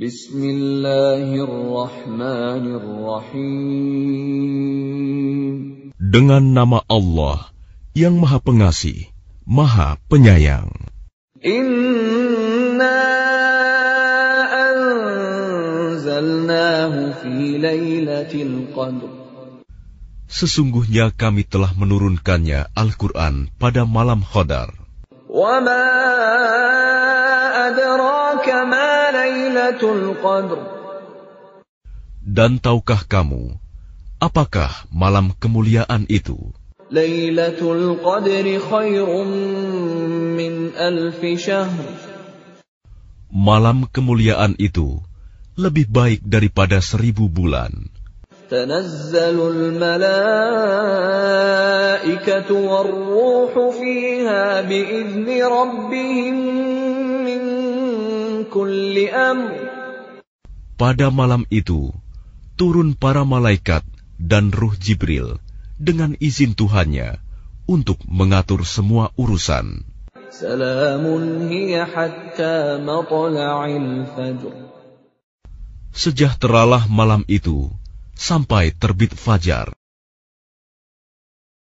Bismillahirrahmanirrahim. Dengan nama Allah yang Maha Pengasih, Maha Penyayang. Inna anzalnahu fi lailatul qadr. Sesungguhnya kami telah menurunkannya Al-Quran pada malam Qadar. Wa ma adraka ma lailatul qadr. Dan tahukah kamu, apakah malam kemuliaan itu? Lailatul Qadri khairum min alf syahr. Malam kemuliaan itu lebih baik daripada seribu bulan. Tanazzalul malaikatu warruhu fiha biizni rabbihim pada malam itu, turun para malaikat dan ruh Jibril dengan izin Tuhannya untuk mengatur semua urusan. Sejahteralah malam itu sampai terbit fajar.